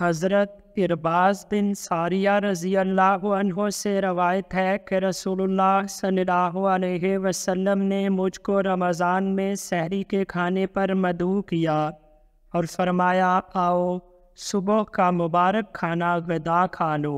हज़रत इरबाज बिन सारिया रज़ी अल्लाह से रवायत है कि रसूलुल्लाह सल्लल्लाहु अलैहि वसल्लम ने मुझको रमज़ान में सहरी के खाने पर मधु किया और फरमाया आओ सुबह का मुबारक खाना गदा खा लो